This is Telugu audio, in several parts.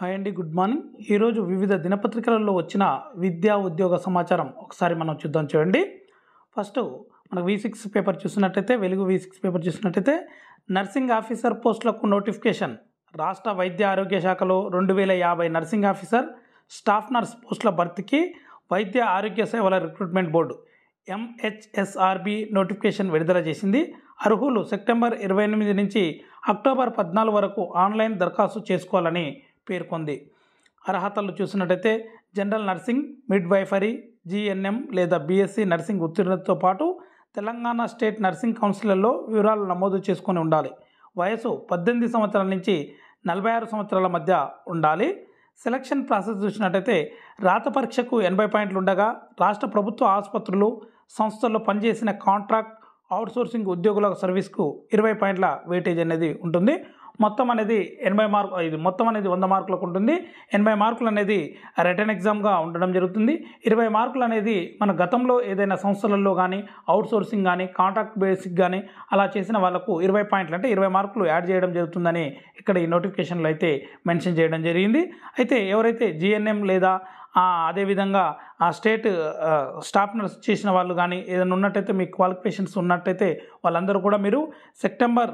హాయ్ అండి గుడ్ మార్నింగ్ ఈరోజు వివిధ దినపత్రికలలో వచ్చిన విద్యా ఉద్యోగ సమాచారం ఒకసారి మనం చూద్దాం చూడండి ఫస్ట్ మనకు వి సిక్స్ పేపర్ చూసినట్టయితే వెలుగు వి సిక్స్ పేపర్ చూసినట్టయితే నర్సింగ్ ఆఫీసర్ పోస్టులకు నోటిఫికేషన్ రాష్ట్ర వైద్య ఆరోగ్య శాఖలో రెండు వేల యాభై నర్సింగ్ ఆఫీసర్ స్టాఫ్ నర్స్ పోస్టుల భర్తీకి వైద్య ఆరోగ్య సేవల రిక్రూట్మెంట్ బోర్డు ఎంహెచ్ఎస్ఆర్బి నోటిఫికేషన్ విడుదల చేసింది అర్హులు సెప్టెంబర్ ఇరవై ఎనిమిది నుంచి అక్టోబర్ పద్నాలుగు వరకు ఆన్లైన్ దరఖాస్తు చేసుకోవాలని పేర్కొంది అర్హతలు చూసినట్టయితే జనరల్ నర్సింగ్ మిడ్వైఫరీ జీఎన్ఎం లేదా బీఎస్సీ నర్సింగ్ ఉత్తీర్ణతతో పాటు తెలంగాణ స్టేట్ నర్సింగ్ కౌన్సిల్లో వివరాలు నమోదు చేసుకొని ఉండాలి వయసు పద్దెనిమిది సంవత్సరాల నుంచి నలభై ఆరు సంవత్సరాల మధ్య ఉండాలి సెలక్షన్ ప్రాసెస్ చూసినట్టయితే రాత పరీక్షకు ఎనభై పాయింట్లు ఉండగా రాష్ట్ర ప్రభుత్వ ఆసుపత్రులు సంస్థల్లో పనిచేసిన కాంట్రాక్ట్ అవుట్సోర్సింగ్ ఉద్యోగుల సర్వీస్కు ఇరవై పాయింట్ల వెయిటేజ్ అనేది ఉంటుంది మొత్తం అనేది ఎనభై మార్కు ఇది మొత్తం అనేది వంద మార్కులకు ఉంటుంది ఎనభై మార్కులు అనేది రిటర్న్ ఎగ్జామ్గా ఉండడం జరుగుతుంది ఇరవై మార్కులు అనేది మన గతంలో ఏదైనా సంస్థలలో కానీ అవుట్ సోర్సింగ్ కానీ కాంట్రాక్ట్ బేసిక్ కానీ అలా చేసిన వాళ్ళకు ఇరవై పాయింట్లు అంటే ఇరవై మార్కులు యాడ్ చేయడం జరుగుతుందని ఇక్కడ ఈ నోటిఫికేషన్లో అయితే మెన్షన్ చేయడం జరిగింది అయితే ఎవరైతే జిఎన్ఎం లేదా అదేవిధంగా ఆ స్టేట్ స్టాఫ్ నర్స్ చేసిన వాళ్ళు కానీ ఏదైనా ఉన్నట్టయితే మీకు క్వాలిఫికేషన్స్ ఉన్నట్టయితే వాళ్ళందరూ కూడా మీరు సెప్టెంబర్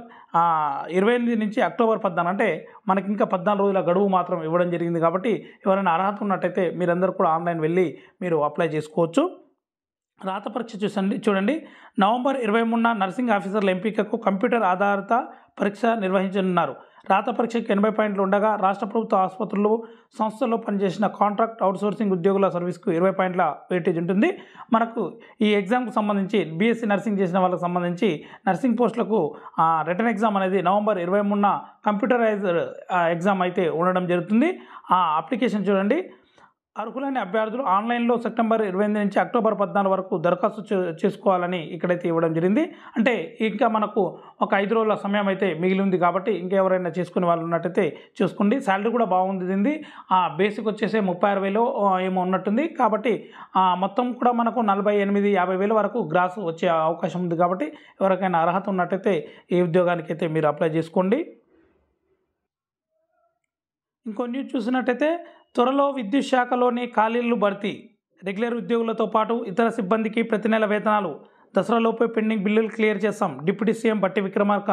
ఇరవై ఎనిమిది నుంచి అక్టోబర్ పద్నాలుగు అంటే మనకి ఇంకా పద్నాలుగు రోజుల గడువు మాత్రం ఇవ్వడం జరిగింది కాబట్టి ఎవరైనా అర్హత ఉన్నట్టయితే మీరందరూ కూడా ఆన్లైన్ వెళ్ళి మీరు అప్లై చేసుకోవచ్చు రాత పరీక్ష చూసండి చూడండి నవంబర్ ఇరవై మూడున నర్సింగ్ ఆఫీసర్ల ఎంపికకు కంప్యూటర్ ఆధారిత పరీక్ష నిర్వహించనున్నారు రాత పరీక్షకు ఎనభై పాయింట్లు ఉండగా రాష్ట్ర ప్రభుత్వ ఆసుపత్రులు సంస్థల్లో పనిచేసిన కాంట్రాక్ట్ అవుట్సోర్సింగ్ ఉద్యోగుల సర్వీస్కు ఇరవై పాయింట్ల వెయిటేజ్ ఉంటుంది మనకు ఈ ఎగ్జామ్కు సంబంధించి బీఎస్సీ నర్సింగ్ చేసిన వాళ్ళకి సంబంధించి నర్సింగ్ పోస్టులకు రిటర్న్ ఎగ్జామ్ అనేది నవంబర్ ఇరవై మూడున కంప్యూటరైజ్డ్ ఎగ్జామ్ అయితే ఉండడం జరుగుతుంది ఆ అప్లికేషన్ చూడండి అర్హులైన అభ్యర్థులు ఆన్లైన్లో సెప్టెంబర్ ఇరవై ఎనిమిది నుంచి అక్టోబర్ పద్నాలుగు వరకు దరఖాస్తు చేసుకోవాలని ఇక్కడైతే ఇవ్వడం జరిగింది అంటే ఇంకా మనకు ఒక ఐదు రోజుల సమయం అయితే మిగిలి ఉంది కాబట్టి ఇంకెవరైనా చేసుకునే వాళ్ళు ఉన్నట్టయితే చూసుకోండి శాలరీ కూడా బాగుంది ఆ బేసిక్ వచ్చేసి ముప్పై ఆరు వేలు ఏమో ఉన్నట్టుంది కాబట్టి మొత్తం కూడా మనకు నలభై ఎనిమిది యాభై వేల వరకు గ్రాస్ వచ్చే అవకాశం ఉంది కాబట్టి ఎవరికైనా అర్హత ఉన్నట్టయితే ఈ ఉద్యోగానికి అయితే మీరు అప్లై చేసుకోండి ఇంకో న్యూస్ చూసినట్టయితే త్వరలో విద్యుత్ శాఖలోని ఖాళీలు భర్తీ రెగ్యులర్ ఉద్యోగులతో పాటు ఇతర సిబ్బందికి ప్రతి నెల వేతనాలు దసరాలోపే పెండింగ్ బిల్లులు క్లియర్ చేస్తాం డిప్యూటీ సీఎం బట్టి విక్రమార్క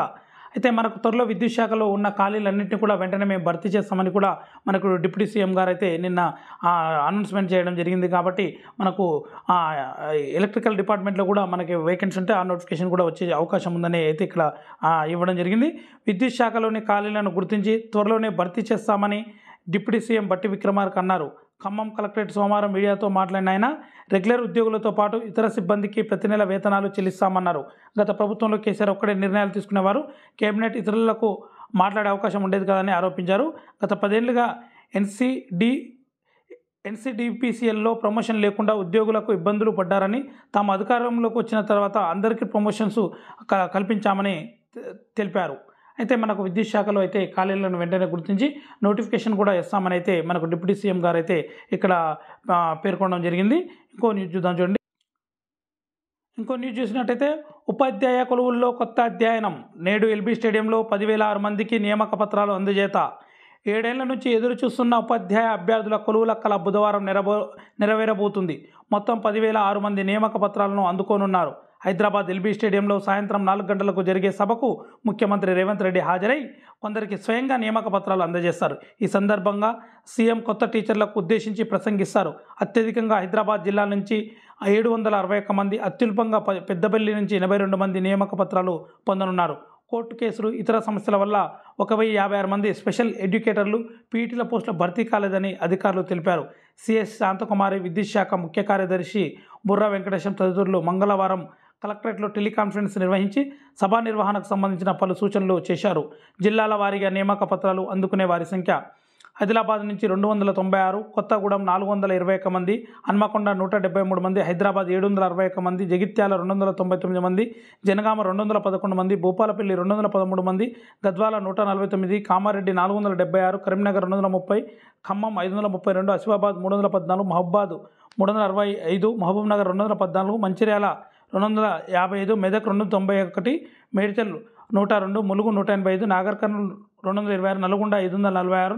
అయితే మనకు త్వరలో విద్యుత్ శాఖలో ఉన్న ఖాళీలన్నింటినీ కూడా వెంటనే మేము భర్తీ చేస్తామని కూడా మనకు డిప్యూటీ సీఎం గారు అయితే నిన్న అనౌన్స్మెంట్ చేయడం జరిగింది కాబట్టి మనకు ఎలక్ట్రికల్ డిపార్ట్మెంట్లో కూడా మనకి వేకెన్సీ ఉంటే ఆ నోటిఫికేషన్ కూడా వచ్చే అవకాశం ఉందని అయితే ఇక్కడ ఇవ్వడం జరిగింది విద్యుత్ శాఖలోని ఖాళీలను గుర్తించి త్వరలోనే భర్తీ చేస్తామని డిప్యూటీ సీఎం బట్టి విక్రమార్క అన్నారు ఖమ్మం కలెక్టరేట్ సోమవారం మీడియాతో మాట్లాడిన ఆయన రెగ్యులర్ ఉద్యోగులతో పాటు ఇతర సిబ్బందికి ప్రతి నెల వేతనాలు చెల్లిస్తామన్నారు గత ప్రభుత్వంలో కేసీఆర్ ఒక్కడే నిర్ణయాలు తీసుకునేవారు కేబినెట్ ఇతరులకు మాట్లాడే అవకాశం ఉండేది కాదని ఆరోపించారు గత పదేళ్లుగా ఎన్సీడీ ఎన్సీడీపీసీఎల్లో ప్రమోషన్ లేకుండా ఉద్యోగులకు ఇబ్బందులు పడ్డారని తాము అధికారంలోకి వచ్చిన తర్వాత అందరికీ ప్రమోషన్స్ కల్పించామని తెలిపారు అయితే మనకు విద్యుత్ శాఖలో అయితే ఖాళీలను వెంటనే గుర్తించి నోటిఫికేషన్ కూడా ఇస్తామని అయితే మనకు డిప్యూటీ సీఎం గారు అయితే ఇక్కడ పేర్కొనడం జరిగింది ఇంకో న్యూస్ చూద్దాం చూడండి ఇంకో న్యూస్ చూసినట్టయితే ఉపాధ్యాయ కొలువుల్లో కొత్త అధ్యయనం నేడు ఎల్బీ స్టేడియంలో పదివేల ఆరు మందికి నియామక పత్రాలు అందజేత ఏడేళ్ల నుంచి ఎదురు చూస్తున్న ఉపాధ్యాయ అభ్యర్థుల కొలువుల కల బుధవారం నెరవేరబోతుంది మొత్తం పదివేల ఆరు మంది నియామక పత్రాలను అందుకోనున్నారు హైదరాబాద్ ఎల్బీ స్టేడియంలో సాయంత్రం నాలుగు గంటలకు జరిగే సభకు ముఖ్యమంత్రి రేవంత్ రెడ్డి హాజరై కొందరికి స్వయంగా నియామక పత్రాలు అందజేస్తారు ఈ సందర్భంగా సీఎం కొత్త టీచర్లకు ఉద్దేశించి ప్రసంగిస్తారు అత్యధికంగా హైదరాబాద్ జిల్లా నుంచి ఏడు వందల అరవై ఒక్క మంది అత్యల్పంగా పెద్దపల్లి నుంచి ఎనభై రెండు మంది నియామక పత్రాలు పొందనున్నారు కోర్టు కేసులు ఇతర సమస్యల వల్ల ఒక వెయ్యి యాభై ఆరు మంది స్పెషల్ ఎడ్యుకేటర్లు పీఈటీల పోస్టుల భర్తీ కాలేదని అధికారులు తెలిపారు సిఎస్ శాంతకుమారి విద్యుత్ శాఖ ముఖ్య కార్యదర్శి బుర్రా వెంకటేశం తదితరులు మంగళవారం కలెక్టరేట్లో టెలికాన్ఫరెన్స్ నిర్వహించి సభా నిర్వహణకు సంబంధించిన పలు సూచనలు చేశారు జిల్లాల వారీగా నియామక పత్రాలు అందుకునే వారి సంఖ్య ఆదిలాబాద్ నుంచి రెండు వందల తొంభై ఆరు కొత్తగూడెం నాలుగు వందల ఇరవై ఒక మంది హన్మకొండ నూట డెబ్బై మూడు మంది హైదరాబాద్ ఏడు వందల అరవై ఒక మంది జగిత్యాల రెండు వందల తొంభై తొమ్మిది మంది జనగామ రెండు వందల పదకొండు మంది భూపాలపల్లి రెండు వందల పదమూడు మంది గద్వాల నూట నలభై తొమ్మిది కామారెడ్డి నాలుగు వందల డెబ్బై ఆరు కరీంనగర్ రెండు వందల ముప్పై ఖమ్మం ఐదు వందల ముప్పై రెండు అసిఫాబాద్ మూడు వందల పద్నాలుగు మహబాద్ మూడు వందల అరవై ఐదు నగర్ రెండు వందల పద్నాలుగు మంచిర్యాల రెండు వందల యాభై ఐదు మెదక్ రెండు తొంభై ఒకటి మేడ్చల్ నూట రెండు ములుగు నూట ఎనభై ఐదు నాగర్ కర్నూలు రెండు వందల ఇరవై ఆరు నల్గొండ ఐదు వందల నలభై ఆరు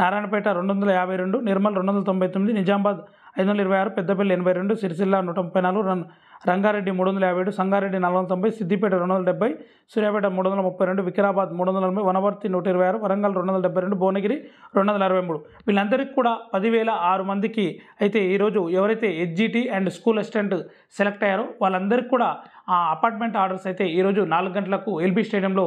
నారాయణపేట రెండు వందల యాభై రెండు నిర్మల్ రెండు వందల తొంభై తొమ్మిది నిజామాబాద్ ఐదు వందల ఇరవై ఆరు పెద్దపల్లి ఎనభై రెండు సిరిసిల్ల నూట ముప్పై నాలుగు రంగారెడ్డి మూడు వందల యాభై ఏడు సంగారెడ్డి నాలుగు వందల తొంభై సిద్దిపేట రెండు వందల డెబ్బై సూర్యాపేట మూడు వందల ముప్పై రెండు వికారాబాద్ మూడు వందల ఎనభై వనవర్తి నూట ఇరవై ఆరు వరంగల్ రెండు వందల డెబ్బై రెండు భువనగిరి రెండు వందల అరవై మూడు వీళ్ళందరికీ కూడా పదివేల ఆరు మందికి అయితే ఈరోజు ఎవరైతే HGT and school assistant select అయ్యారో వాళ్ళందరికీ కూడా అపార్ట్మెంట్ ఆర్డర్స్ అయితే ఈరోజు నాలుగు గంటలకు ఎల్బీ స్టేడియంలో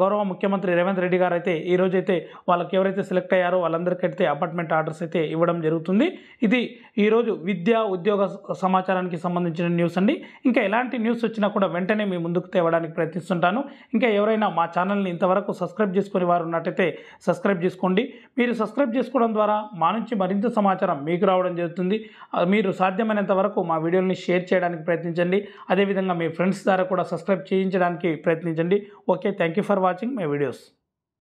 గౌరవ ముఖ్యమంత్రి రేవంత్ రెడ్డి గారు అయితే ఈరోజు అయితే వాళ్ళకి ఎవరైతే సెలెక్ట్ అయ్యారో వాళ్ళందరికైతే అపార్ట్మెంట్ ఆర్డర్స్ అయితే ఇవ్వడం జరుగుతుంది ఇది ఈరోజు విద్యా ఉద్యోగ సమాచారానికి సంబంధించిన న్యూస్ అండి ఇంకా ఎలాంటి న్యూస్ వచ్చినా కూడా వెంటనే మీ ముందుకు తేవడానికి ప్రయత్నిస్తుంటాను ఇంకా ఎవరైనా మా ఛానల్ని ఇంతవరకు సబ్స్క్రైబ్ చేసుకుని వారు ఉన్నట్టయితే సబ్స్క్రైబ్ చేసుకోండి మీరు సబ్స్క్రైబ్ చేసుకోవడం ద్వారా మా నుంచి మరింత సమాచారం మీకు రావడం జరుగుతుంది మీరు సాధ్యమైనంత వరకు మా వీడియోని షేర్ చేయడానికి ప్రయత్నించండి అదేవిధంగా మీ ఫ్రెండ్స్ ద్వారా కూడా సబ్స్క్రైబ్ చేయించడానికి ప్రయత్నించండి okay thank for watching my videos